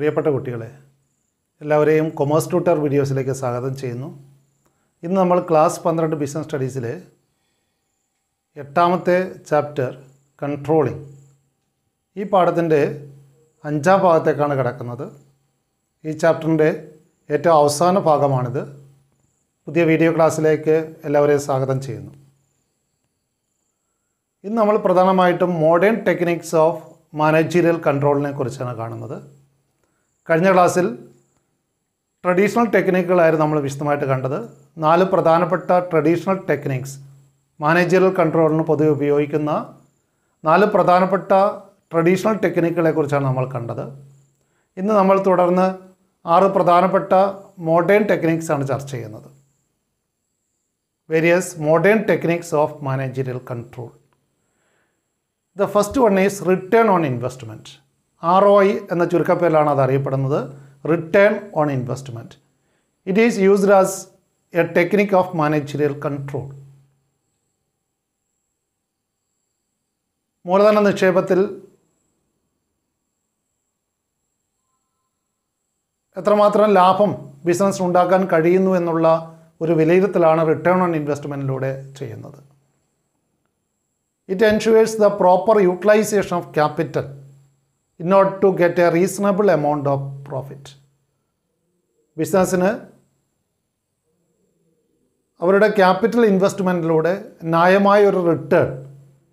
പ്രിയപ്പെട്ട കുട്ടികളെ എല്ലാവരെയും കൊമേഴ്സ് ട്യൂട്ടർ വീഡിയോസിലേക്ക് സ്വാഗതം ചെയ്യുന്നു ഇന്ന് നമ്മൾ ക്ലാസ് പന്ത്രണ്ട് ബിസിനസ് സ്റ്റഡീസിലെ എട്ടാമത്തെ ചാപ്റ്റർ കൺട്രോളിംഗ് ഈ പാഠത്തിൻ്റെ അഞ്ചാം ഭാഗത്തേക്കാണ് കിടക്കുന്നത് ഈ ചാപ്റ്ററിൻ്റെ ഏറ്റവും അവസാന ഭാഗമാണിത് പുതിയ വീഡിയോ ക്ലാസ്സിലേക്ക് എല്ലാവരെയും സ്വാഗതം ചെയ്യുന്നു ഇന്ന് നമ്മൾ പ്രധാനമായിട്ടും മോഡേൺ ടെക്നിക്സ് ഓഫ് മാനേജീരിയൽ കൺട്രോളിനെ കുറിച്ചാണ് കാണുന്നത് കഴിഞ്ഞ ക്ലാസ്സിൽ ട്രഡീഷണൽ ടെക്നിക്കുകളായിരുന്നു നമ്മൾ വിശദമായിട്ട് കണ്ടത് നാല് പ്രധാനപ്പെട്ട ട്രഡീഷണൽ ടെക്നിക്സ് മാനേജറിയൽ കൺട്രോളിന് പൊതുവെ ഉപയോഗിക്കുന്ന നാല് പ്രധാനപ്പെട്ട ട്രഡീഷണൽ കുറിച്ചാണ് നമ്മൾ കണ്ടത് ഇന്ന് നമ്മൾ തുടർന്ന് ആറ് പ്രധാനപ്പെട്ട മോഡേൺ ടെക്നിക്സാണ് ചർച്ച ചെയ്യുന്നത് various modern techniques of managerial control the first one is return on investment R O I എന്ന ചുരുക്കപ്പേരിലാണ് അത് അറിയപ്പെടുന്നത് return on investment it is used as a technique of managerial control മൂലധന നിക്ഷേപത്തിൽ എത്രമാത്രം ലാഭം ബിസിനസ് ഉണ്ടാക്കാൻ കഴിയുന്നു എന്നുള്ള ഒരു വിലയിരുത്തലാണ് റിട്ടേൺ ഓൺ ഇൻവെസ്റ്റ്മെൻറ്റിലൂടെ ചെയ്യുന്നത് it ensures the proper utilisation of capital in order to get a reasonable amount of profit ബിസിനസ്സിന് അവരുടെ ക്യാപിറ്റൽ ഇൻവെസ്റ്റ്മെൻറ്റിലൂടെ ന്യായമായ ഒരു റിട്ടേൺ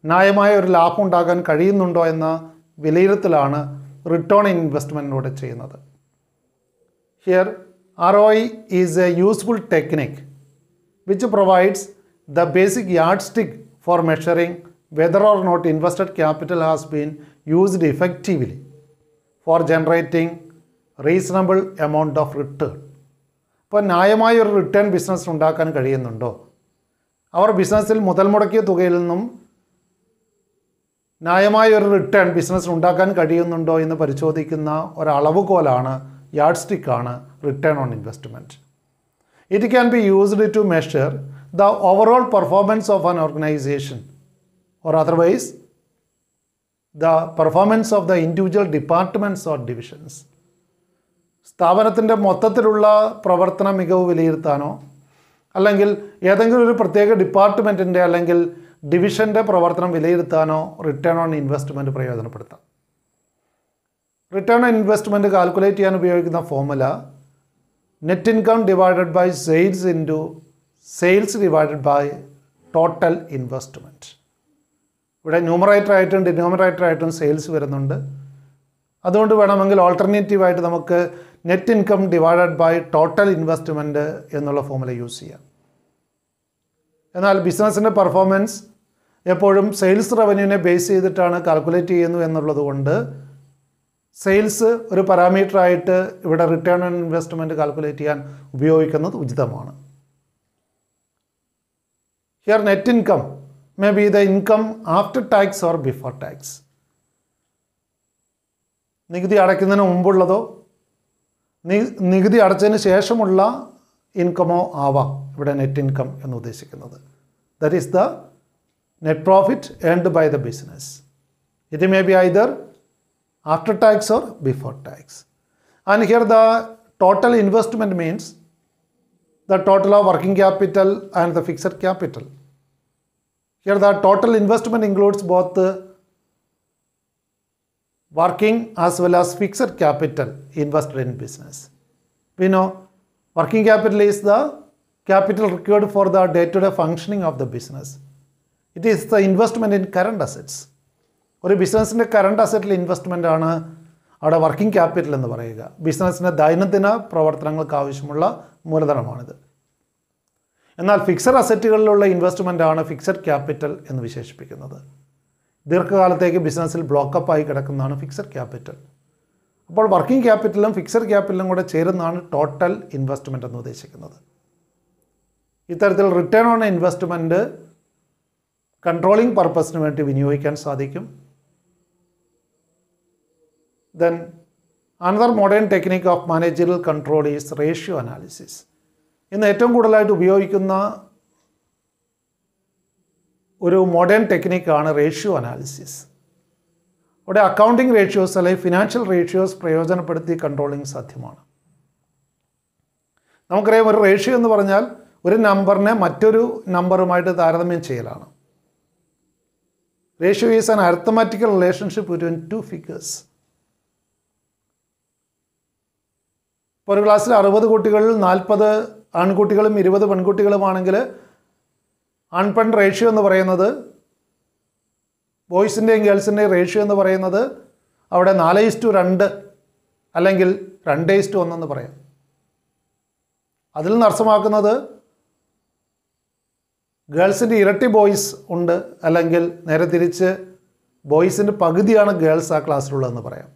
ന്യായമായ ഒരു ലാഭം ഉണ്ടാകാൻ കഴിയുന്നുണ്ടോ എന്ന വിലയിരുത്തലാണ് റിട്ടേൺ ഇൻവെസ്റ്റ്മെൻറ്റിലൂടെ ചെയ്യുന്നത് here R O is A useful technique which provides the basic yard stick for measuring whether or not invested capital has been used effectively for generating reasonable amount of return ഇപ്പോൾ ന്യായമായ ഒരു return business ഉണ്ടാക്കാൻ കഴിയുന്നുണ്ടോ അവർ ബിസിനസ്സിൽ മുതൽ മുടക്കിയ തുകയിൽ നിന്നും ന്യായമായ ഒരു റിട്ടേൺ ബിസിനസ് ഉണ്ടാക്കാൻ കഴിയുന്നുണ്ടോ എന്ന് പരിശോധിക്കുന്ന ഒരളവ് കോലാണ് യാഡ് സ്റ്റിക്കാണ് return on investment it can be used to measure the overall performance of an organisation or otherwise the performance of the individual departments or divisions സ്ഥാപനത്തിൻ്റെ മൊത്തത്തിലുള്ള പ്രവർത്തന മികവ് വിലയിരുത്താനോ അല്ലെങ്കിൽ ഏതെങ്കിലും ഒരു പ്രത്യേക ഡിപ്പാർട്ട്മെൻറ്റിൻ്റെ അല്ലെങ്കിൽ ഡിവിഷൻ്റെ പ്രവർത്തനം വിലയിരുത്താനോ റിട്ടേൺ ഓൺ ഇൻവെസ്റ്റ്മെൻറ്റ് പ്രയോജനപ്പെടുത്താം റിട്ടേൺ ഓൺ ഇൻവെസ്റ്റ്മെൻറ്റ് കാൽക്കുലേറ്റ് ചെയ്യാൻ ഉപയോഗിക്കുന്ന formula net income divided by sales into sales divided by total investment ഇവിടെ ന്യൂമറേറ്റർ ആയിട്ടും ഡിനോമിനേറ്റർ ആയിട്ടും സെയിൽസ് വരുന്നുണ്ട് അതുകൊണ്ട് വേണമെങ്കിൽ ഓൾട്ടർനേറ്റീവായിട്ട് നമുക്ക് net income divided by total investment എന്നുള്ള ഫോമുല യൂസ് ചെയ്യാം എന്നാൽ ബിസിനസ്സിൻ്റെ പെർഫോമൻസ് എപ്പോഴും സെയിൽസ് റവന്യൂവിനെ ബേസ് ചെയ്തിട്ടാണ് കാൽക്കുലേറ്റ് ചെയ്യുന്നു എന്നുള്ളതുകൊണ്ട് സെയിൽസ് ഒരു പാരാമീറ്ററായിട്ട് ഇവിടെ റിട്ടേൺ ഓൺ ഇൻവെസ്റ്റ്മെൻറ്റ് കാൽക്കുലേറ്റ് ചെയ്യാൻ ഉപയോഗിക്കുന്നത് ഉചിതമാണ് here net income may be the income after tax or before tax. നികുതി അടയ്ക്കുന്നതിന് മുമ്പുള്ളതോ നികുതി അടച്ചതിന് ശേഷമുള്ള ഇൻകമോ ആവാം ഇവിടെ നെറ്റ് ഇൻകം എന്ന് ഉദ്ദേശിക്കുന്നത് that is the net profit earned by the business it may be either after tax or before tax and here the total investment means the total of working capital and the fixed capital Here the total investment includes both working as well as fixed capital invested in business. We know working capital is the capital required for the day-to-day -day functioning of the business. It is the investment in current assets. ഒരു ബിസിനസ്സിൻ്റെ current അസറ്റിൽ investment ആണ് അവിടെ working capital എന്ന് പറയുക ബിസിനസ്സിൻ്റെ ദൈനംദിന പ്രവർത്തനങ്ങൾക്ക് ആവശ്യമുള്ള മൂലധനമാണിത് എന്നാൽ ഫിക്സഡ് അസറ്റുകളിലുള്ള ഇൻവെസ്റ്റ്മെൻ്റ് ആണ് ഫിക്സഡ് ക്യാപിറ്റൽ എന്ന് വിശേഷിപ്പിക്കുന്നത് ദീർഘകാലത്തേക്ക് ബിസിനസ്സിൽ ബ്ലോക്കപ്പായി കിടക്കുന്നതാണ് ഫിക്സഡ് ക്യാപിറ്റൽ അപ്പോൾ വർക്കിംഗ് ക്യാപിറ്റലും ഫിക്സഡ് ക്യാപിറ്റലും കൂടെ ചേരുന്നതാണ് ടോട്ടൽ ഇൻവെസ്റ്റ്മെൻ്റ് എന്ന് ഉദ്ദേശിക്കുന്നത് ഇത്തരത്തിൽ റിട്ടേൺ ഓൺ ഇൻവെസ്റ്റ്മെൻറ്റ് കൺട്രോളിംഗ് പർപ്പസിന് വേണ്ടി വിനിയോഗിക്കാൻ സാധിക്കും then another modern technique of managerial control is ratio analysis ഇന്ന് ഏറ്റവും കൂടുതലായിട്ട് ഉപയോഗിക്കുന്ന ഒരു മോഡേൺ ടെക്നിക്കാണ് റേഷ്യോ അനാലിസിസ് അവിടെ അക്കൗണ്ടിങ് റേഷ്യോസ് അല്ലെങ്കിൽ ഫിനാൻഷ്യൽ റേഷ്യോസ് പ്രയോജനപ്പെടുത്തി കൺട്രോളിങ് സാധ്യമാണ് നമുക്കറിയാം ഒരു റേഷ്യോ എന്ന് പറഞ്ഞാൽ ഒരു നമ്പറിനെ മറ്റൊരു നമ്പറുമായിട്ട് താരതമ്യം ചെയ്യലാണ് ratio is an arithmetical relationship between two figures ഇപ്പോൾ ഒരു ക്ലാസ്സിൽ അറുപത് കുട്ടികളിൽ നാൽപ്പത് ആൺകുട്ടികളും ഇരുപത് പെൺകുട്ടികളുമാണെങ്കിൽ ആൺപെൺ റേഷ്യോ എന്ന് പറയുന്നത് ബോയ്സിൻ്റെയും ഗേൾസിൻ്റെയും റേഷ്യോ എന്ന് പറയുന്നത് അവിടെ നാല് ഈസ്റ്റു രണ്ട് അല്ലെങ്കിൽ രണ്ട് ഈസ്റ്റു ഒന്നെന്ന് പറയാം അതിൽ നിന്ന് അർത്ഥമാക്കുന്നത് ഗേൾസിൻ്റെ ഇരട്ടി ബോയ്സ് ഉണ്ട് അല്ലെങ്കിൽ നേരെ തിരിച്ച് ബോയ്സിൻ്റെ പകുതിയാണ് ഗേൾസ് ആ ക്ലാസ്സിലുള്ളതെന്ന് പറയാം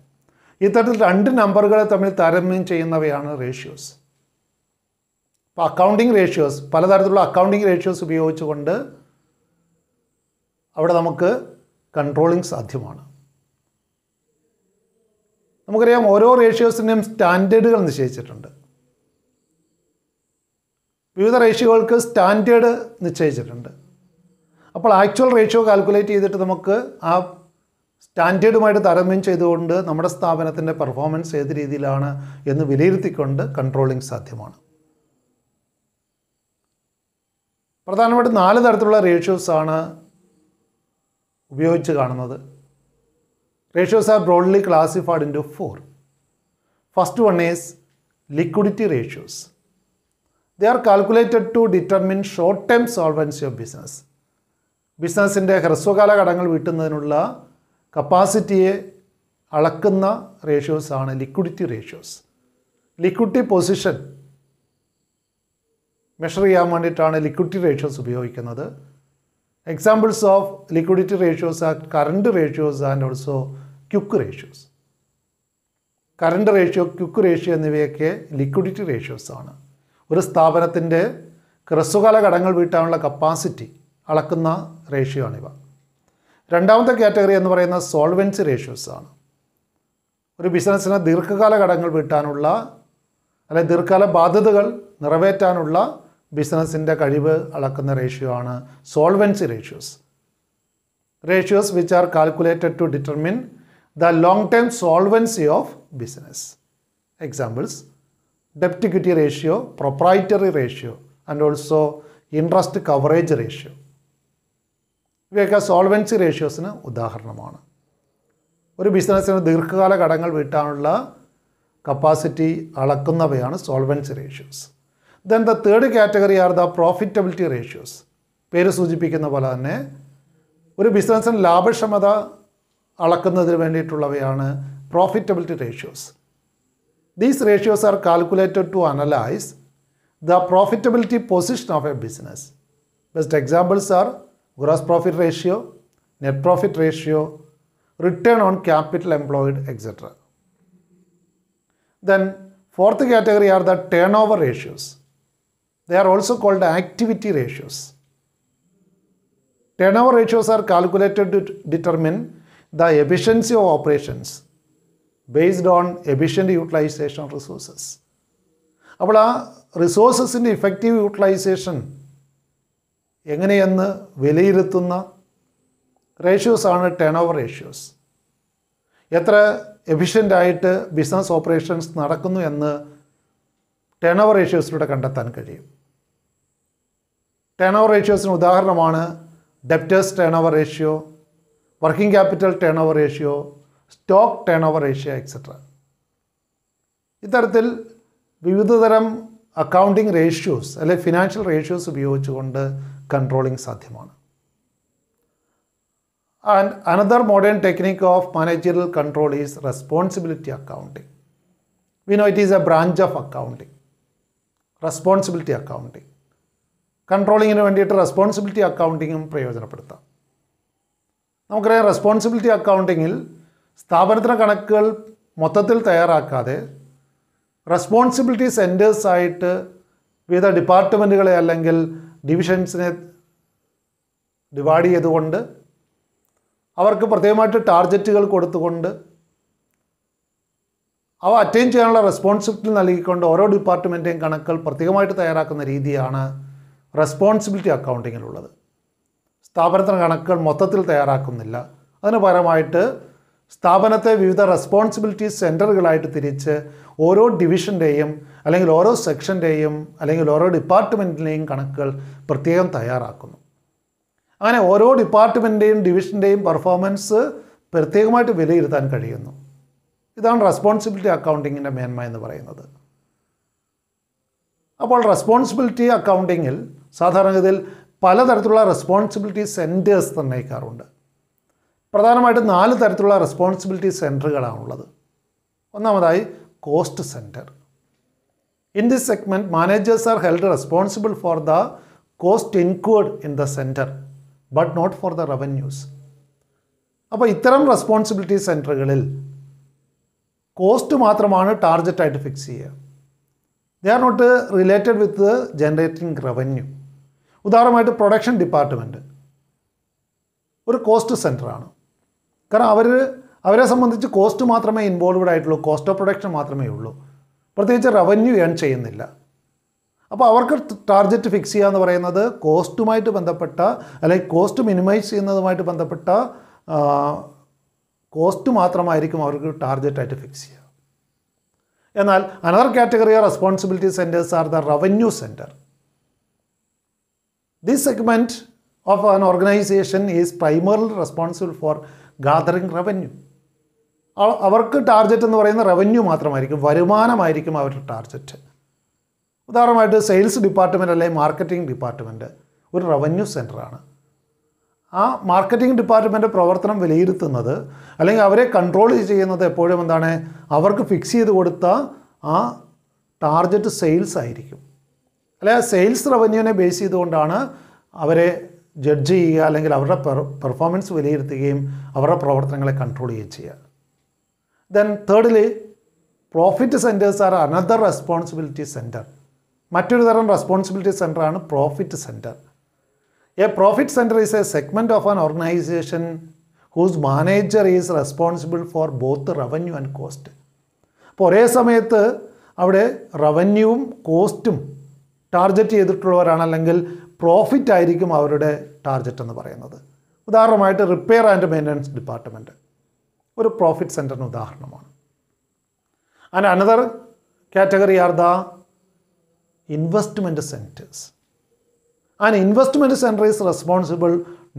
ഇത്തരത്തിൽ രണ്ട് നമ്പറുകളെ തമ്മിൽ താരതമ്യം ചെയ്യുന്നവയാണ് റേഷ്യോസ് അപ്പോൾ അക്കൗണ്ടിങ് റേഷ്യോസ് പലതരത്തിലുള്ള അക്കൗണ്ടിങ് റേഷ്യോസ് ഉപയോഗിച്ചുകൊണ്ട് അവിടെ നമുക്ക് കൺട്രോളിങ് സാധ്യമാണ് നമുക്കറിയാം ഓരോ റേഷ്യോസിൻ്റെയും സ്റ്റാൻഡേർഡുകൾ നിശ്ചയിച്ചിട്ടുണ്ട് വിവിധ റേഷ്യോകൾക്ക് സ്റ്റാൻഡേർഡ് നിശ്ചയിച്ചിട്ടുണ്ട് അപ്പോൾ ആക്ച്വൽ റേഷ്യോ കാൽക്കുലേറ്റ് ചെയ്തിട്ട് നമുക്ക് ആ സ്റ്റാൻഡേർഡുമായിട്ട് താരതമ്യം ചെയ്തുകൊണ്ട് നമ്മുടെ സ്ഥാപനത്തിൻ്റെ പെർഫോമൻസ് ഏത് രീതിയിലാണ് എന്ന് വിലയിരുത്തിക്കൊണ്ട് കൺട്രോളിങ് സാധ്യമാണ് പ്രധാനമായിട്ടും നാല് തരത്തിലുള്ള റേഷ്യോസ് ആണ് ഉപയോഗിച്ച് കാണുന്നത് ratios are broadly classified into four first one is liquidity ratios they are calculated to determine short term solvency of business ബിസിനസ്സിൻ്റെ ഹ്രസ്വകാല കടങ്ങൾ വീട്ടുന്നതിനുള്ള കപ്പാസിറ്റിയെ അളക്കുന്ന റേഷ്യോസാണ് liquidity ratios liquidity position measure ചെയ്യാൻ വേണ്ടിയിട്ടാണ് ലിക്വിഡിറ്റി റേഷ്യോസ് ഉപയോഗിക്കുന്നത് examples of liquidity ratios are current ratios and also quick ratios current ratio quick ratio എന്നിവയൊക്കെ ലിക്വിഡിറ്റി റേഷ്യോസ് ആണ് ഒരു സ്ഥാപനത്തിൻ്റെ ഹ്രസ്വകാല കടങ്ങൾ വീട്ടാനുള്ള കപ്പാസിറ്റി അളക്കുന്ന റേഷ്യോ ആണിവ രണ്ടാമത്തെ കാറ്റഗറി എന്ന് പറയുന്ന സോൾവെൻസി റേഷ്യോസ് ആണ് ഒരു ബിസിനസ്സിന് ദീർഘകാല കടങ്ങൾ വീട്ടാനുള്ള അല്ലെങ്കിൽ ദീർഘകാല ബാധ്യതകൾ നിറവേറ്റാനുള്ള ബിസിനസ്സിൻ്റെ കഴിവ് അളക്കുന്ന റേഷ്യോ ആണ് solvency ratios ratios which are calculated to determine the long term solvency of business examples ഡെപ്റ്റ് equity ratio proprietary ratio and also interest coverage ratio ഇവയൊക്കെ സോൾവെൻസി റേഷ്യോസിന് ഉദാഹരണമാണ് ഒരു ബിസിനസ്സിന് ദീർഘകാല കടങ്ങൾ വീട്ടാനുള്ള കപ്പാസിറ്റി അളക്കുന്നവയാണ് solvency ratios then the third category are the profitability ratios പേര് സൂചിപ്പിക്കുന്ന പോലെ തന്നെ ഒരു ബിസിനസ്സിന് ലാഭക്ഷമത അളക്കുന്നതിന് വേണ്ടിയിട്ടുള്ളവയാണ് profitability ratios these ratios are calculated to analyse the profitability position of a business best examples are gross profit ratio net profit ratio return on capital employed etcetera then fourth category are the turnover ratios They are also called activity ratios. Turnover ratios are calculated to determine the efficiency of operations based on efficient utilization of resources. അപ്പോൾ ആ റിസോഴ്സസിൻ്റെ effective utilization എങ്ങനെയെന്ന് വിലയിരുത്തുന്ന ratios ആണ് turn turnover ratios എത്ര എഫിഷ്യൻ്റായിട്ട് business operations നടക്കുന്നു എന്ന് turnover ratios റേഷ്യോസിലൂടെ കണ്ടെത്താൻ കഴിയും ടേൺ ഓവർ റേഷ്യോസിന് ഉദാഹരണമാണ് debtors turnover ratio working capital turnover ratio stock turnover ratio etcetera ഇത്തരത്തിൽ വിവിധതരം അക്കൗണ്ടിങ് റേഷ്യോസ് അല്ലെ ഫിനാൻഷ്യൽ റേഷ്യോസ് ഉപയോഗിച്ചുകൊണ്ട് കൺട്രോളിങ് സാധ്യമാണ് and another modern technique of managerial control is responsibility accounting we know it is a branch of accounting responsibility accounting കൺട്രോളിങ്ങിന് വേണ്ടിയിട്ട് responsibility അക്കൗണ്ടിങ്ങും പ്രയോജനപ്പെടുത്താം നമുക്കറിയാം responsibility അക്കൗണ്ടിങ്ങിൽ സ്ഥാപനത്തിന് കണക്കുകൾ മൊത്തത്തിൽ തയ്യാറാക്കാതെ റെസ്പോൺസിബിലിറ്റി സെൻറ്റേഴ്സ് ആയിട്ട് വിവിധ ഡിപ്പാർട്ട്മെൻറ്റുകളെ അല്ലെങ്കിൽ ഡിവിഷൻസിനെ ഡിവൈഡ് ചെയ്തുകൊണ്ട് അവർക്ക് പ്രത്യേകമായിട്ട് ടാർഗറ്റുകൾ കൊടുത്തുകൊണ്ട് അവ അറ്റൈൻ ചെയ്യാനുള്ള റെസ്പോൺസിബിലിറ്റി നൽകിക്കൊണ്ട് ഓരോ ഡിപ്പാർട്ട്മെൻറ്റെയും കണക്കുകൾ പ്രത്യേകമായിട്ട് തയ്യാറാക്കുന്ന രീതിയാണ് റെസ്പോൺസിബിലിറ്റി അക്കൗണ്ടിങ്ങിലുള്ളത് സ്ഥാപനത്തിന് കണക്കുകൾ മൊത്തത്തിൽ തയ്യാറാക്കുന്നില്ല അതിന് പരമായിട്ട് സ്ഥാപനത്തെ വിവിധ റെസ്പോൺസിബിലിറ്റി സെൻറ്ററുകളായിട്ട് തിരിച്ച് ഓരോ ഡിവിഷൻ്റെയും അല്ലെങ്കിൽ ഓരോ സെക്ഷൻ്റെയും അല്ലെങ്കിൽ ഓരോ ഡിപ്പാർട്ട്മെൻറ്റിൻ്റെയും കണക്കുകൾ പ്രത്യേകം തയ്യാറാക്കുന്നു അങ്ങനെ ഓരോ ഡിപ്പാർട്ട്മെൻറ്റിൻ്റെയും ഡിവിഷൻ്റെയും പെർഫോമൻസ് പ്രത്യേകമായിട്ട് വിലയിരുത്താൻ കഴിയുന്നു ഇതാണ് റെസ്പോൺസിബിലിറ്റി അക്കൗണ്ടിങ്ങിൻ്റെ മേന്മ എന്ന് പറയുന്നത് അപ്പോൾ റെസ്പോൺസിബിലിറ്റി അക്കൗണ്ടിങ്ങിൽ സാധാരണഗതിയിൽ പലതരത്തിലുള്ള റെസ്പോൺസിബിലിറ്റി സെൻറ്റേഴ്സ് നിർണ്ണയിക്കാറുണ്ട് പ്രധാനമായിട്ടും നാല് തരത്തിലുള്ള റെസ്പോൺസിബിലിറ്റി സെൻറ്ററുകളാണുള്ളത് ഒന്നാമതായി cost centre in this segment managers are held responsible for the cost incurred in the centre but not for the revenues അപ്പോൾ ഇത്തരം റെസ്പോൺസിബിലിറ്റി സെൻറ്ററുകളിൽ കോസ്റ്റ് മാത്രമാണ് ടാർജറ്റായിട്ട് ഫിക്സ് ചെയ്യുക they are not related with generating revenue ഉദാഹരണമായിട്ട് production department ഒരു cost സെൻറ്ററാണ് കാരണം അവർ അവരെ സംബന്ധിച്ച് കോസ്റ്റ് മാത്രമേ ഇൻവോൾവ്ഡ് ആയിട്ടുള്ളൂ കോസ്റ്റ് ഓഫ് പ്രൊഡക്ഷൻ മാത്രമേ ഉള്ളൂ പ്രത്യേകിച്ച് റവന്യൂ ഏൺ ചെയ്യുന്നില്ല അപ്പോൾ അവർക്ക് ടാർഗറ്റ് ഫിക്സ് ചെയ്യുക എന്ന് പറയുന്നത് കോസ്റ്റുമായിട്ട് ബന്ധപ്പെട്ട അല്ലെങ്കിൽ കോസ്റ്റ് മിനിമൈസ് ചെയ്യുന്നതുമായിട്ട് ബന്ധപ്പെട്ട കോസ്റ്റ് മാത്രമായിരിക്കും അവർക്ക് ടാർജറ്റായിട്ട് ഫിക്സ് ചെയ്യുക എന്നാൽ another category of responsibility centres are the revenue centre This segment of an organization is primarily responsible for gathering revenue. അവർക്ക് ടാർഗറ്റ് എന്ന് പറയുന്ന റവന്യൂ മാത്രമായിരിക്കും വരുമാനമായിരിക്കും അവരുടെ ടാർഗറ്റ് ഉദാഹരണമായിട്ട് സെയിൽസ് ഡിപ്പാർട്ട്മെൻറ്റ് അല്ലെങ്കിൽ മാർക്കറ്റിംഗ് ഡിപ്പാർട്ട്മെൻറ്റ് ഒരു റവന്യൂ സെൻറ്ററാണ് ആ മാർക്കറ്റിംഗ് ഡിപ്പാർട്ട്മെൻ്റ് പ്രവർത്തനം വിലയിരുത്തുന്നത് അല്ലെങ്കിൽ അവരെ കൺട്രോൾ ചെയ്യുന്നത് എപ്പോഴും എന്താണ് അവർക്ക് ഫിക്സ് ചെയ്ത് കൊടുത്ത ആ ടാർഗറ്റ് സെയിൽസ് ആയിരിക്കും അല്ലെ സെയിൽസ് റവന്യൂവിനെ ബേസ് ചെയ്തുകൊണ്ടാണ് അവരെ ജഡ്ജ് ചെയ്യുക അല്ലെങ്കിൽ അവരുടെ പെർ പെർഫോമൻസ് വിലയിരുത്തുകയും അവരുടെ പ്രവർത്തനങ്ങളെ കൺട്രോൾ ചെയ്യുകയും ചെയ്യുക then thirdly profit centres are another responsibility centre മറ്റൊരു തരം റെസ്പോൺസിബിലിറ്റി സെൻറ്ററാണ് profit centre a profit centre is a segment of an organisation whose manager is responsible for both revenue and cost അപ്പോൾ ഒരേ സമയത്ത് അവിടെ റവന്യൂവും കോസ്റ്റും ടാർഗറ്റ് ചെയ്തിട്ടുള്ളവരാണ് അല്ലെങ്കിൽ പ്രോഫിറ്റ് ആയിരിക്കും അവരുടെ ടാർഗറ്റ് എന്ന് പറയുന്നത് ഉദാഹരണമായിട്ട് റിപ്പയർ ആൻഡ് മെയിൻ്റനൻസ് ഡിപ്പാർട്ട്മെൻറ്റ് ഒരു പ്രോഫിറ്റ് സെൻറ്ററിന് ഉദാഹരണമാണ് and another category are the investment centres and investment centre is responsible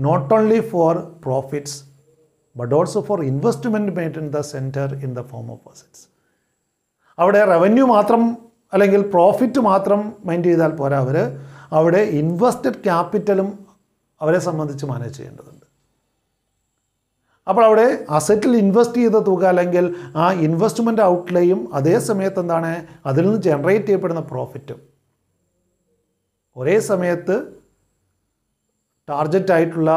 not only for profits but also for investment made in the centre in the form of assets അവിടെ റവന്യൂ മാത്രം അല്ലെങ്കിൽ profit മാത്രം mind ചെയ്താൽ പോരാ അവർ അവിടെ invested ക്യാപിറ്റലും അവരെ സംബന്ധിച്ച് മാനേജ് ചെയ്യേണ്ടതുണ്ട് അപ്പോൾ അവിടെ അസറ്റിൽ ഇൻവെസ്റ്റ് ചെയ്ത തുക അല്ലെങ്കിൽ ആ ഇൻവെസ്റ്റ്മെൻറ്റ് ഔട്ട്ലേയും അതേ സമയത്ത് എന്താണ് അതിൽ നിന്ന് ജനറേറ്റ് ചെയ്യപ്പെടുന്ന പ്രോഫിറ്റും ഒരേ സമയത്ത് ടാർജറ്റായിട്ടുള്ള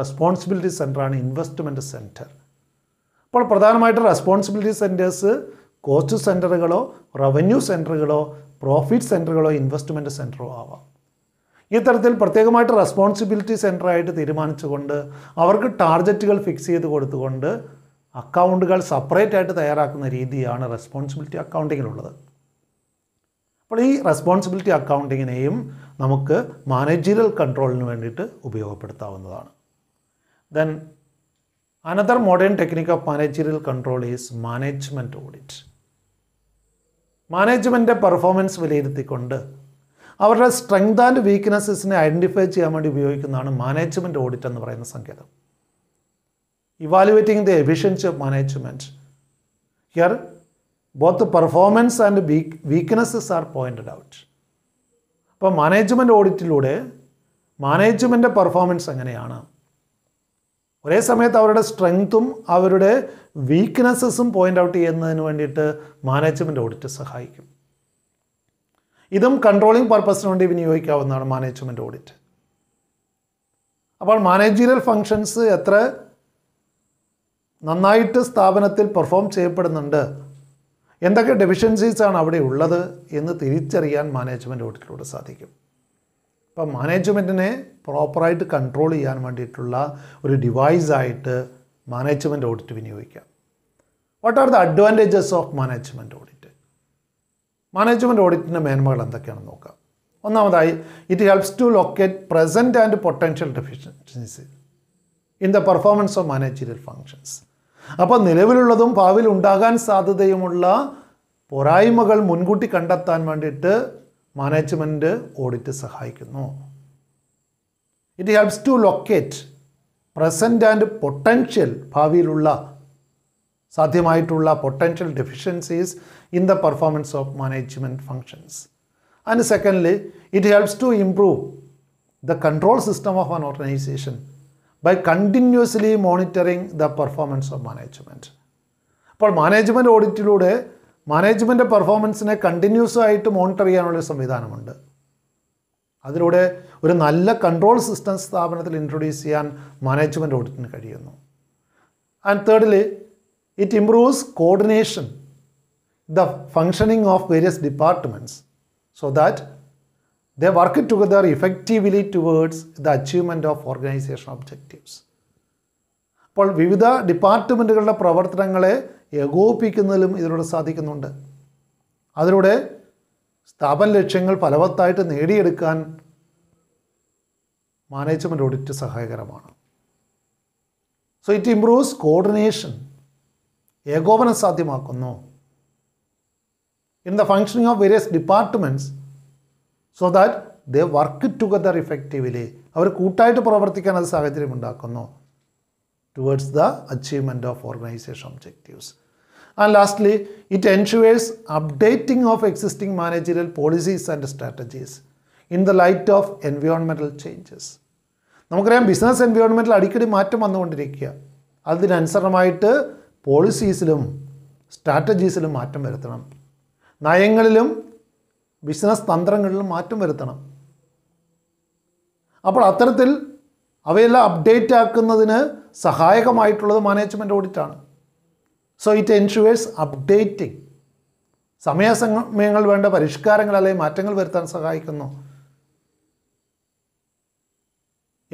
റെസ്പോൺസിബിലിറ്റി സെൻറ്ററാണ് ഇൻവെസ്റ്റ്മെൻറ്റ് സെൻറ്റർ അപ്പോൾ പ്രധാനമായിട്ടും റെസ്പോൺസിബിലിറ്റി സെൻറ്റേഴ്സ് കോസ്റ്റ് സെൻറ്ററുകളോ റവന്യൂ സെൻറ്ററുകളോ പ്രോഫിറ്റ് സെൻറ്ററുകളോ ഇൻവെസ്റ്റ്മെൻറ്റ് സെൻറ്ററോ ആവാം ഇത്തരത്തിൽ പ്രത്യേകമായിട്ട് റെസ്പോൺസിബിലിറ്റി സെൻറ്ററായിട്ട് തീരുമാനിച്ചുകൊണ്ട് അവർക്ക് ടാർഗറ്റുകൾ ഫിക്സ് ചെയ്ത് കൊടുത്തുകൊണ്ട് അക്കൗണ്ടുകൾ സെപ്പറേറ്റ് ആയിട്ട് തയ്യാറാക്കുന്ന രീതിയാണ് റെസ്പോൺസിബിലിറ്റി അക്കൗണ്ടിങ്ങിലുള്ളത് അപ്പോൾ ഈ റെസ്പോൺസിബിലിറ്റി അക്കൗണ്ടിങ്ങിനെയും നമുക്ക് മാനേജീരിയൽ കൺട്രോളിന് വേണ്ടിയിട്ട് ഉപയോഗപ്പെടുത്താവുന്നതാണ് then another modern technique of managerial control is management audit management performance വിലയിരുത്തിക്കൊണ്ട് അവരുടെ സ്ട്രെങ്ത് ആൻഡ് വീക്ക്നെസ്സിനെ ഐഡൻറ്റിഫൈ ചെയ്യാൻ വേണ്ടി ഉപയോഗിക്കുന്നതാണ് മാനേജ്മെൻറ്റ് ഓഡിറ്റ് എന്ന് പറയുന്ന സങ്കേതം evaluating the efficiency of management here both performance and weak weaknesses are pointed out അപ്പോൾ management ഓഡിറ്റിലൂടെ മാനേജ്മെൻറ്റ് പെർഫോമൻസ് എങ്ങനെയാണ് ഒരേ സമയത്ത് അവരുടെ സ്ട്രെങ്ത്തും അവരുടെ വീക്ക്നെസ്സസും പോയിൻ്റ് ഔട്ട് ചെയ്യുന്നതിന് വേണ്ടിയിട്ട് മാനേജ്മെൻറ്റ് ഓഡിറ്റ് സഹായിക്കും ഇതും കൺട്രോളിംഗ് പർപ്പസിന് വേണ്ടി വിനിയോഗിക്കാവുന്നതാണ് മാനേജ്മെൻറ്റ് ഓഡിറ്റ് അപ്പോൾ മാനേജീരിയൽ ഫങ്ഷൻസ് എത്ര നന്നായിട്ട് സ്ഥാപനത്തിൽ പെർഫോം ചെയ്യപ്പെടുന്നുണ്ട് എന്തൊക്കെ ഡെഫിഷ്യൻസീസാണ് അവിടെ ഉള്ളത് എന്ന് തിരിച്ചറിയാൻ മാനേജ്മെൻറ്റ് ഓഡിറ്റിലൂടെ സാധിക്കും ഇപ്പം മാനേജ്മെൻറ്റിനെ പ്രോപ്പറായിട്ട് കൺട്രോൾ ചെയ്യാൻ വേണ്ടിയിട്ടുള്ള ഒരു ഡിവൈസായിട്ട് മാനേജ്മെൻറ്റ് ഓഡിറ്റ് വിനിയോഗിക്കാം what are the advantages of management audit management ഓഡിറ്റിൻ്റെ മേന്മകൾ എന്തൊക്കെയാണെന്ന് നോക്കാം ഒന്നാമതായി it helps to locate present and potential deficiencies in the performance of managerial functions അപ്പോൾ നിലവിലുള്ളതും ഭാവിയിൽ ഉണ്ടാകാൻ സാധ്യതയുമുള്ള പോരായ്മകൾ മുൻകൂട്ടി കണ്ടെത്താൻ വേണ്ടിയിട്ട് മാനേജ്മെൻറ്റ് ഓഡിറ്റ് സഹായിക്കുന്നു it helps to locate present and potential ഭാവിയിലുള്ള സാധ്യമായിട്ടുള്ള potential deficiencies in the performance of management functions and secondly it helps to improve the control system of an organisation by continuously monitoring the performance of management അപ്പോൾ management ഓഡിറ്റിലൂടെ management പെർഫോമൻസിനെ continuous ആയിട്ട് monitor ചെയ്യാനുള്ള സംവിധാനമുണ്ട് അതിലൂടെ ഒരു നല്ല control system സ്ഥാപനത്തിൽ ഇൻട്രൊഡ്യൂസ് ചെയ്യാൻ മാനേജ്മെൻറ്റ് ഓഡിറ്റിന് കഴിയുന്നു and thirdly it improves coordination the functioning of various departments so that the work together effectively towards the achievement of organisation objectives അപ്പോൾ വിവിധ ഡിപ്പാർട്ട്മെൻറ്റുകളുടെ പ്രവർത്തനങ്ങളെ ഏകോപിപ്പിക്കുന്നതിലും ഇതിലൂടെ സാധിക്കുന്നുണ്ട് അതിലൂടെ സ്ഥാപന ലക്ഷ്യങ്ങൾ ഫലവത്തായിട്ട് നേടിയെടുക്കാൻ മാനേജ്മെൻറ്റ് ഓഡിറ്റ് സഹായകരമാണ് സോ ഇറ്റ് ഇംപ്രൂവ്സ് കോർഡിനേഷൻ ഏകോപനം സാധ്യമാക്കുന്നു in the functioning of various departments so that the work together effectively അവർ കൂട്ടായിട്ട് പ്രവർത്തിക്കാൻ അത് സാഹചര്യം ഉണ്ടാക്കുന്നു towards the achievement of organization objectives. And lastly, it ensures updating of existing managerial policies and strategies in the light of environmental changes. നമുക്കറിയാം business എൻവയോൺമെൻറ്റിൽ അടിക്കടി മാറ്റം വന്നുകൊണ്ടിരിക്കുക അതിനനുസരണമായിട്ട് പോളിസീസിലും സ്ട്രാറ്റജീസിലും മാറ്റം വരുത്തണം നയങ്ങളിലും ബിസിനസ് തന്ത്രങ്ങളിലും മാറ്റം വരുത്തണം അപ്പോൾ അത്തരത്തിൽ അവയെല്ലാം അപ്ഡേറ്റ് ആക്കുന്നതിന് സഹായകമായിട്ടുള്ളത് മാനേജ്മെൻറ്റ് ഓഡിറ്റാണ് സോ ഇറ്റ് എൻഷുവേഴ്സ് അപ്ഡേറ്റിംഗ് സമയസമയങ്ങൾ വേണ്ട പരിഷ്കാരങ്ങൾ അല്ലെങ്കിൽ മാറ്റങ്ങൾ വരുത്താൻ സഹായിക്കുന്നു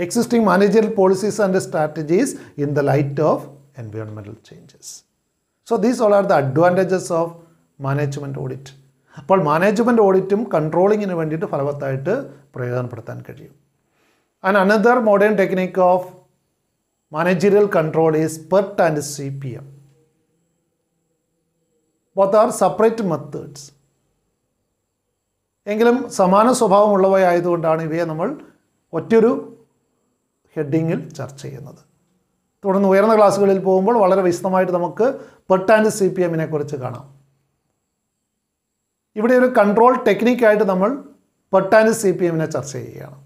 existing managerial policies and strategies in the light of environmental changes so these all are the advantages of management audit അപ്പോൾ മാനേജ്മെൻറ്റ് ഓഡിറ്റും കൺട്രോളിങ്ങിന് വേണ്ടിയിട്ട് ഫലവത്തായിട്ട് പ്രയോജനപ്പെടുത്താൻ കഴിയും And another modern technique of managerial control is PERT and CPM. Both are separate methods. എങ്കിലും സമാന സ്വഭാവമുള്ളവയായതുകൊണ്ടാണ് ഇവയെ നമ്മൾ ഒറ്റൊരു ഹെഡിങ്ങിൽ ചർച്ച ചെയ്യുന്നത് തുടർന്ന് ഉയർന്ന ക്ലാസ്സുകളിൽ പോകുമ്പോൾ വളരെ വിശദമായിട്ട് നമുക്ക് പെർട്ട് ആൻഡ് സി പി എമ്മിനെ കുറിച്ച് കാണാം ഇവിടെ ഒരു കൺട്രോൾ ടെക്നിക്കായിട്ട് നമ്മൾ പെർട്ട് ആൻഡ് സി പി എമ്മിനെ ചർച്ച ചെയ്യുകയാണ്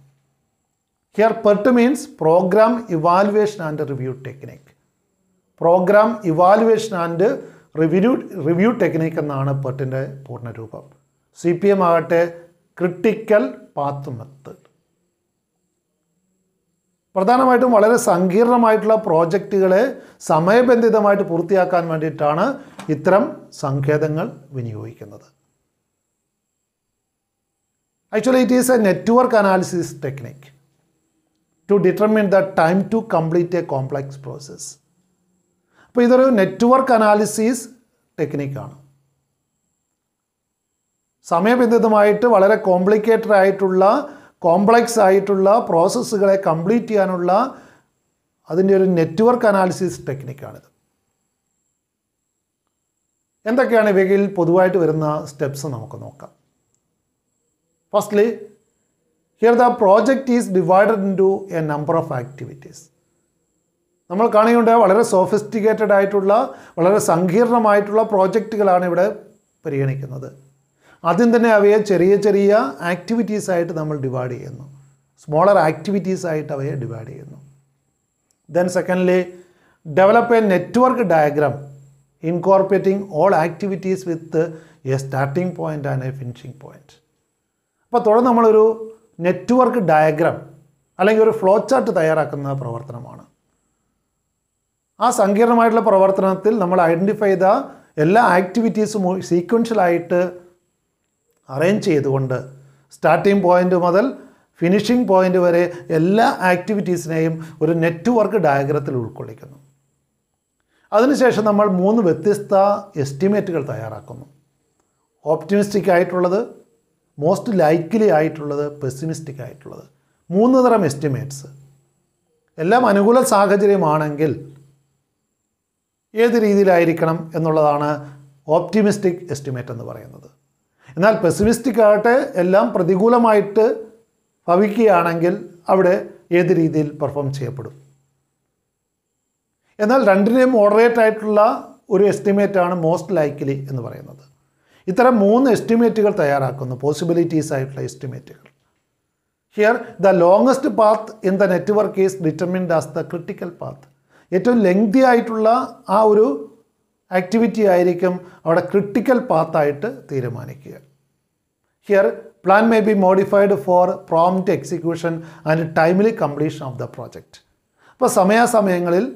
here PERT means programme evaluation and review technique programme evaluation and review review technique എന്നാണ് പെർട്ടിൻ്റെ പൂർണ്ണരൂപം സി പി എം ആകട്ടെ ക്രിട്ടിക്കൽ പാത്ത് മെത്തേഡ് പ്രധാനമായിട്ടും വളരെ സങ്കീർണമായിട്ടുള്ള പ്രോജക്റ്റുകളെ സമയബന്ധിതമായിട്ട് പൂർത്തിയാക്കാൻ വേണ്ടിയിട്ടാണ് ഇത്തരം സങ്കേതങ്ങൾ വിനിയോഗിക്കുന്നത് actually it is a network analysis technique to determine the time to complete a complex process അപ്പോൾ ഇതൊരു നെറ്റ്വർക്ക് അനാലിസിസ് ടെക്നിക്കാണ് സമയബന്ധിതമായിട്ട് വളരെ കോംപ്ലിക്കേറ്റഡ് ആയിട്ടുള്ള കോംപ്ലക്സ് ആയിട്ടുള്ള പ്രോസസ്സുകളെ കംപ്ലീറ്റ് ചെയ്യാനുള്ള അതിൻ്റെ ഒരു നെറ്റ്വർക്ക് അനാലിസിസ് ടെക്നിക്കാണിത് എന്തൊക്കെയാണ് ഇവയിൽ പൊതുവായിട്ട് വരുന്ന സ്റ്റെപ്സ് നമുക്ക് നോക്കാം firstly here the project is divided into a number of activities നമ്മൾ കാണുകയുണ്ട് വളരെ സോഫിസ്റ്റിക്കേറ്റഡ് ആയിട്ടുള്ള വളരെ സങ്കീർണമായിട്ടുള്ള പ്രോജക്റ്റുകളാണ് ഇവിടെ പരിഗണിക്കുന്നത് ആദ്യം തന്നെ അവയെ ചെറിയ ചെറിയ ആക്ടിവിറ്റീസ് ആയിട്ട് നമ്മൾ ഡിവൈഡ് ചെയ്യുന്നു സ്മോളർ ആക്ടിവിറ്റീസ് ആയിട്ട് അവയെ ഡിവൈഡ് ചെയ്യുന്നു then secondly develop a network diagram incorporating all activities with a starting point and a finishing point അപ്പോൾ തുടർന്ന് നമ്മളൊരു നെറ്റ്വർക്ക് ഡയഗ്രാം അല്ലെങ്കിൽ ഒരു ഫ്ലോ ചാർട്ട് തയ്യാറാക്കുന്ന പ്രവർത്തനമാണ് ആ സങ്കീർണമായിട്ടുള്ള പ്രവർത്തനത്തിൽ നമ്മൾ ഐഡൻറ്റിഫൈ ചെയ്ത എല്ലാ ആക്ടിവിറ്റീസും സീക്വൻഷ്യലായിട്ട് അറേഞ്ച് ചെയ്തുകൊണ്ട് സ്റ്റാർട്ടിംഗ് പോയിൻ്റ് മുതൽ ഫിനിഷിംഗ് പോയിൻ്റ് വരെ എല്ലാ ആക്ടിവിറ്റീസിനെയും ഒരു നെറ്റ്വർക്ക് ഡയഗ്രത്തിൽ ഉൾക്കൊള്ളിക്കുന്നു അതിനുശേഷം നമ്മൾ മൂന്ന് വ്യത്യസ്ത എസ്റ്റിമേറ്റുകൾ തയ്യാറാക്കുന്നു ഓപ്റ്റിമിസ്റ്റിക് ആയിട്ടുള്ളത് മോസ്റ്റ് ലൈക്ക്ലി ആയിട്ടുള്ളത് പെസിമിസ്റ്റിക് ആയിട്ടുള്ളത് മൂന്ന് തരം എസ്റ്റിമേറ്റ്സ് എല്ലാം അനുകൂല സാഹചര്യമാണെങ്കിൽ ഏത് രീതിയിലായിരിക്കണം എന്നുള്ളതാണ് ഓപ്റ്റിമിസ്റ്റിക് എസ്റ്റിമേറ്റ് എന്ന് പറയുന്നത് എന്നാൽ പെസിമിസ്റ്റിക് ആകട്ടെ എല്ലാം പ്രതികൂലമായിട്ട് ഭവിക്കുകയാണെങ്കിൽ അവിടെ ഏത് രീതിയിൽ പെർഫോം ചെയ്യപ്പെടും എന്നാൽ രണ്ടിനെയും മോഡറേറ്റ് ആയിട്ടുള്ള ഒരു എസ്റ്റിമേറ്റാണ് മോസ്റ്റ് ലൈക്ക്ലി എന്ന് പറയുന്നത് ഇത്തരം മൂന്ന് എസ്റ്റിമേറ്റുകൾ തയ്യാറാക്കുന്നു പോസിബിലിറ്റീസ് ആയിട്ടുള്ള എസ്റ്റിമേറ്റുകൾ here the longest path in the network is determined as the critical path ഏറ്റവും ലെങ്തി ആയിട്ടുള്ള ആ ഒരു ആക്ടിവിറ്റി ആയിരിക്കും അവിടെ ക്രിട്ടിക്കൽ പാത്തായിട്ട് തീരുമാനിക്കുക here plan may be modified for prompt execution and timely completion of the project അപ്പോൾ സമയാസമയങ്ങളിൽ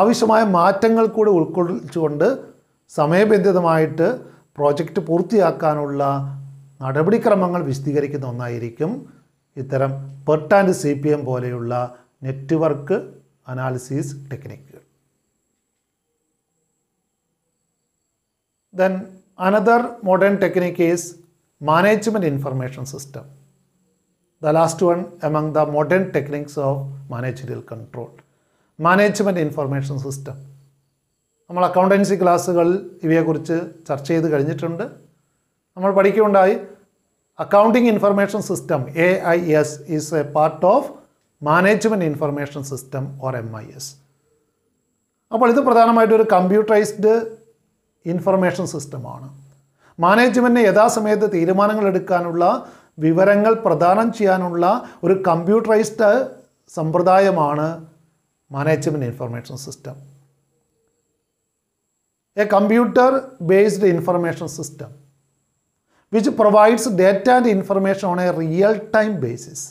ആവശ്യമായ മാറ്റങ്ങൾ കൂടെ ഉൾക്കൊള്ളിച്ചുകൊണ്ട് സമയബന്ധിതമായിട്ട് പ്രോജക്റ്റ് പൂർത്തിയാക്കാനുള്ള നടപടിക്രമങ്ങൾ വിശദീകരിക്കുന്ന ഒന്നായിരിക്കും ഇത്തരം PERT and C P M പോലെയുള്ള നെറ്റ്വർക്ക് അനാലിസിസ് ടെക്നിക്കുകൾ then another modern technique is management information system the last one among the modern techniques of managerial control management information system നമ്മൾ അക്കൗണ്ടൻസി ക്ലാസ്സുകളിൽ ഇവയെക്കുറിച്ച് ചർച്ച ചെയ്ത് കഴിഞ്ഞിട്ടുണ്ട് നമ്മൾ പഠിക്കുകയുണ്ടായി accounting information system A I S is a part of management information system or M I S അപ്പോൾ ഇത് പ്രധാനമായിട്ടും ഒരു കമ്പ്യൂട്ടറൈസ്ഡ് ഇൻഫർമേഷൻ സിസ്റ്റമാണ് മാനേജ്മെൻറ്റിന് യഥാസമയത്ത് തീരുമാനങ്ങൾ എടുക്കാനുള്ള വിവരങ്ങൾ പ്രദാനം ചെയ്യാനുള്ള ഒരു കമ്പ്യൂട്ടറൈസ്ഡ് സമ്പ്രദായമാണ് management information system a computer based information system which provides data and information on a real time basis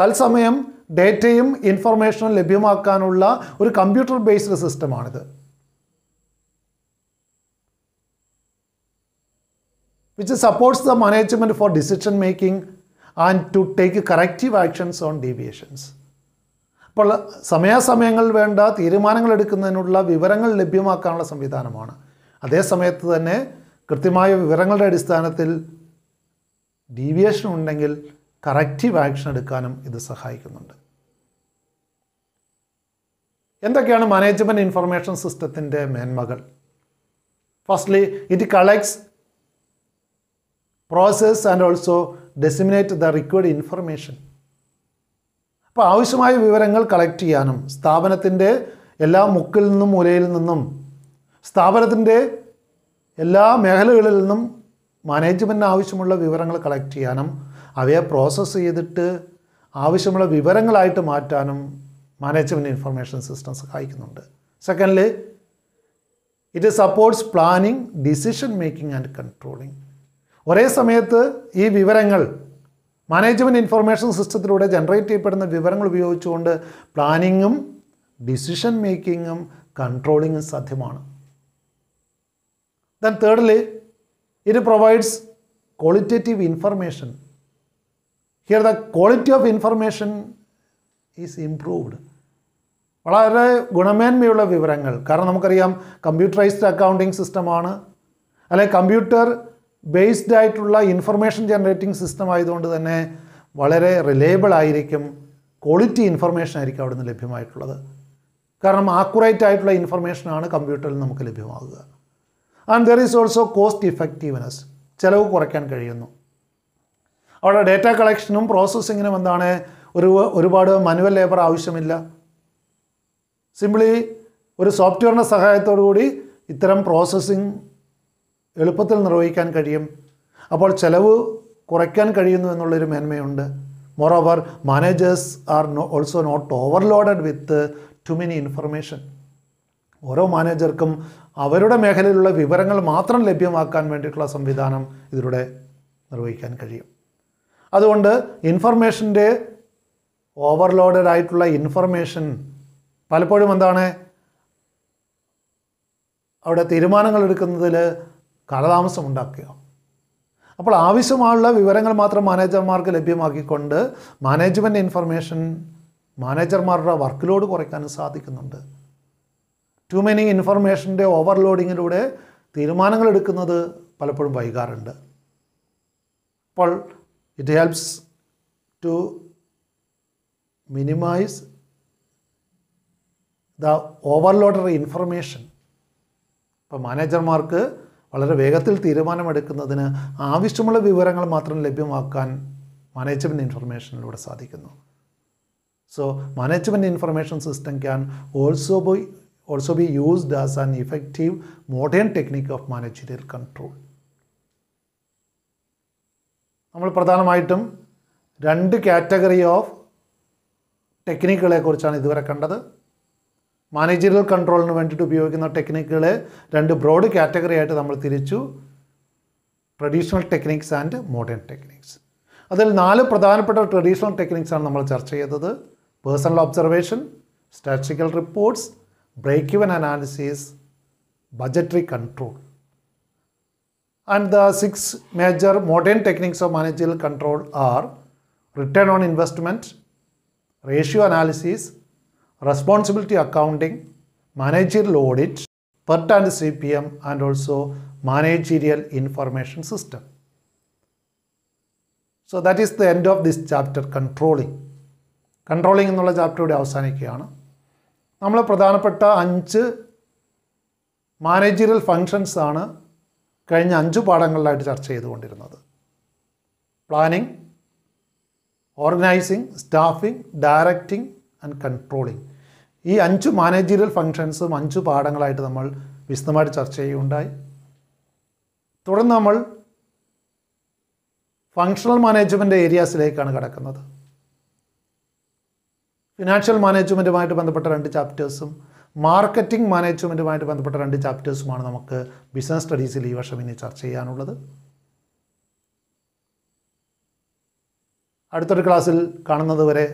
തത്സമയം ഡേറ്റയും ഇൻഫർമേഷനും ലഭ്യമാക്കാനുള്ള ഒരു കമ്പ്യൂട്ടർ ബേസ്ഡ് സിസ്റ്റമാണിത് which supports the management for decision making and to take corrective actions on deviations അപ്പോൾ സമയാസമയങ്ങൾ വേണ്ട തീരുമാനങ്ങൾ എടുക്കുന്നതിനുള്ള വിവരങ്ങൾ ലഭ്യമാക്കാനുള്ള സംവിധാനമാണ് അതേസമയത്ത് തന്നെ കൃത്യമായ വിവരങ്ങളുടെ അടിസ്ഥാനത്തിൽ ഡീവിയേഷൻ ഉണ്ടെങ്കിൽ കറക്റ്റീവ് ആക്ഷൻ എടുക്കാനും ഇത് സഹായിക്കുന്നുണ്ട് എന്തൊക്കെയാണ് മാനേജ്മെൻറ്റ് ഇൻഫർമേഷൻ സിസ്റ്റത്തിൻ്റെ മേന്മകൾ firstly it collects process and also disseminate the required information അപ്പോൾ ആവശ്യമായ വിവരങ്ങൾ കളക്ട് ചെയ്യാനും സ്ഥാപനത്തിൻ്റെ എല്ലാ മുക്കിൽ നിന്നും മൂലയിൽ നിന്നും സ്ഥാപനത്തിൻ്റെ എല്ലാ മേഖലകളിൽ നിന്നും മാനേജ്മെൻറ്റിന് ആവശ്യമുള്ള വിവരങ്ങൾ കളക്ട് ചെയ്യാനും അവയെ പ്രോസസ്സ് ചെയ്തിട്ട് ആവശ്യമുള്ള വിവരങ്ങളായിട്ട് മാറ്റാനും മാനേജ്മെൻറ്റ് ഇൻഫർമേഷൻ സിസ്റ്റം സഹായിക്കുന്നുണ്ട് secondly it supports planning decision making and controlling ഒരേ സമയത്ത് ഈ വിവരങ്ങൾ മാനേജ്മെൻറ്റ് ഇൻഫർമേഷൻ സിസ്റ്റത്തിലൂടെ ജനറേറ്റ് ചെയ്യപ്പെടുന്ന വിവരങ്ങൾ ഉപയോഗിച്ചുകൊണ്ട് പ്ലാനിങ്ങും ഡിസിഷൻ മേക്കിങ്ങും കൺട്രോളിങ്ങും സാധ്യമാണ് then thirdly it provides qualitative information here the quality of information is improved വളരെ ഗുണമേന്മയുള്ള വിവരങ്ങൾ കാരണം നമുക്കറിയാം കമ്പ്യൂട്ടറൈസ്ഡ് അക്കൗണ്ടിങ് സിസ്റ്റമാണ് അല്ലെങ്കിൽ കമ്പ്യൂട്ടർ ബേസ്ഡ് ആയിട്ടുള്ള ഇൻഫർമേഷൻ ജനറേറ്റിംഗ് സിസ്റ്റം ആയതുകൊണ്ട് തന്നെ വളരെ റിലയബിൾ ആയിരിക്കും ക്വാളിറ്റി ഇൻഫർമേഷൻ ആയിരിക്കും അവിടെ നിന്ന് ലഭ്യമായിട്ടുള്ളത് കാരണം ആക്യുറേറ്റ് ആയിട്ടുള്ള ഇൻഫർമേഷനാണ് കമ്പ്യൂട്ടറിൽ നമുക്ക് ലഭ്യമാകുക and there is also cost effectiveness ചിലവ് കുറയ്ക്കാൻ കഴിയുന്നു അവിടെ ഡേറ്റ കളക്ഷനും പ്രോസസ്സിങ്ങിനും എന്താണ് ഒരു ഒരുപാട് മാനുവൽ ലേബർ ആവശ്യമില്ല സിംപ്ലി ഒരു സോഫ്റ്റ്വെയറിൻ്റെ സഹായത്തോടു കൂടി ഇത്തരം പ്രോസസ്സിംഗ് എളുപ്പത്തിൽ നിർവഹിക്കാൻ കഴിയും അപ്പോൾ ചെലവ് കുറയ്ക്കാൻ കഴിയുന്നു എന്നുള്ളൊരു മേന്മയുണ്ട് moreover managers are no also not overloaded with too many information ഓരോ മാനേജർക്കും അവരുടെ മേഖലയിലുള്ള വിവരങ്ങൾ മാത്രം ലഭ്യമാക്കാൻ വേണ്ടിയിട്ടുള്ള സംവിധാനം ഇതിലൂടെ നിർവഹിക്കാൻ കഴിയും അതുകൊണ്ട് ഇൻഫർമേഷൻ്റെ ഓവർലോഡഡ് ആയിട്ടുള്ള ഇൻഫർമേഷൻ പലപ്പോഴും എന്താണ് അവിടെ തീരുമാനങ്ങൾ എടുക്കുന്നതിൽ കാലതാമസം ഉണ്ടാക്കുക അപ്പോൾ ആവശ്യമായുള്ള വിവരങ്ങൾ മാത്രം മാനേജർമാർക്ക് ലഭ്യമാക്കിക്കൊണ്ട് മാനേജ്മെൻ്റ് ഇൻഫർമേഷൻ മാനേജർമാരുടെ വർക്ക് ലോഡ് കുറയ്ക്കാനും സാധിക്കുന്നുണ്ട് ടു മെനി ഇൻഫർമേഷൻ്റെ ഓവർലോഡിങ്ങിലൂടെ തീരുമാനങ്ങൾ എടുക്കുന്നത് പലപ്പോഴും വൈകാറുണ്ട് അപ്പോൾ it helps to minimise the overload of information ഇപ്പോൾ മാനേജർമാർക്ക് വളരെ വേഗത്തിൽ തീരുമാനമെടുക്കുന്നതിന് ആവശ്യമുള്ള വിവരങ്ങൾ മാത്രം ലഭ്യമാക്കാൻ മാനേജ്മെൻറ്റ് ഇൻഫർമേഷനിലൂടെ സാധിക്കുന്നു so management information system can also be also be used as an effective modern technique of managerial control നമ്മൾ പ്രധാനമായിട്ടും രണ്ട് കാറ്റഗറി ഓഫ് ടെക്നിക്കുകളെ കുറിച്ചാണ് ഇതുവരെ കണ്ടത് മാനേജറിയൽ കൺട്രോളിന് വേണ്ടിയിട്ട് ഉപയോഗിക്കുന്ന ടെക്നിക്കുകളെ രണ്ട് ബ്രോഡ് കാറ്റഗറി ആയിട്ട് നമ്മൾ തിരിച്ചു traditional techniques and modern techniques അതിൽ നാല് പ്രധാനപ്പെട്ട ട്രഡീഷണൽ ടെക്നിക്സാണ് നമ്മൾ ചർച്ച ചെയ്തത് personal observation statistical reports break even analysis budgetary control and the six major modern techniques of managerial control are return on investment ratio analysis managerial audit PERT and C P M and also managerial information system so that is the end of this chapter controlling controlling എന്നുള്ള chapter ഇവിടെ അവസാനിക്കുകയാണ് നമ്മൾ പ്രധാനപ്പെട്ട അഞ്ച് managerial functions ആണ് കഴിഞ്ഞ അഞ്ച് പാഠങ്ങളിലായിട്ട് ചർച്ച ചെയ്തുകൊണ്ടിരുന്നത് planning organising staffing directing and controlling ഈ അഞ്ച് മാനേജീരിയൽ ഫങ്ഷൻസും അഞ്ച് പാഠങ്ങളായിട്ട് നമ്മൾ വിശദമായിട്ട് ചർച്ച ചെയ്യുകയുണ്ടായി തുടർന്ന് നമ്മൾ ഫങ്ഷണൽ മാനേജ്മെൻ്റ് ഏരിയാസിലേക്കാണ് കടക്കുന്നത് ഫിനാൻഷ്യൽ മാനേജ്മെൻറ്റുമായിട്ട് ബന്ധപ്പെട്ട രണ്ട് ചാപ്റ്റേഴ്സും മാർക്കറ്റിംഗ് മാനേജ്മെൻറ്റുമായിട്ട് ബന്ധപ്പെട്ട രണ്ട് ചാപ്റ്റേഴ്സുമാണ് നമുക്ക് ബിസിനസ് സ്റ്റഡീസിൽ ഈ വർഷം ഇനി ചർച്ച ചെയ്യാനുള്ളത് അടുത്തൊരു ക്ലാസ്സിൽ കാണുന്നത് വരെ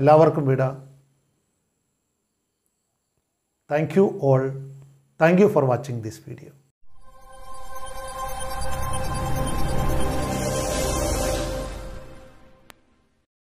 എല്ലാവർക്കും വിടാം Thank you all. Thank you for watching this video.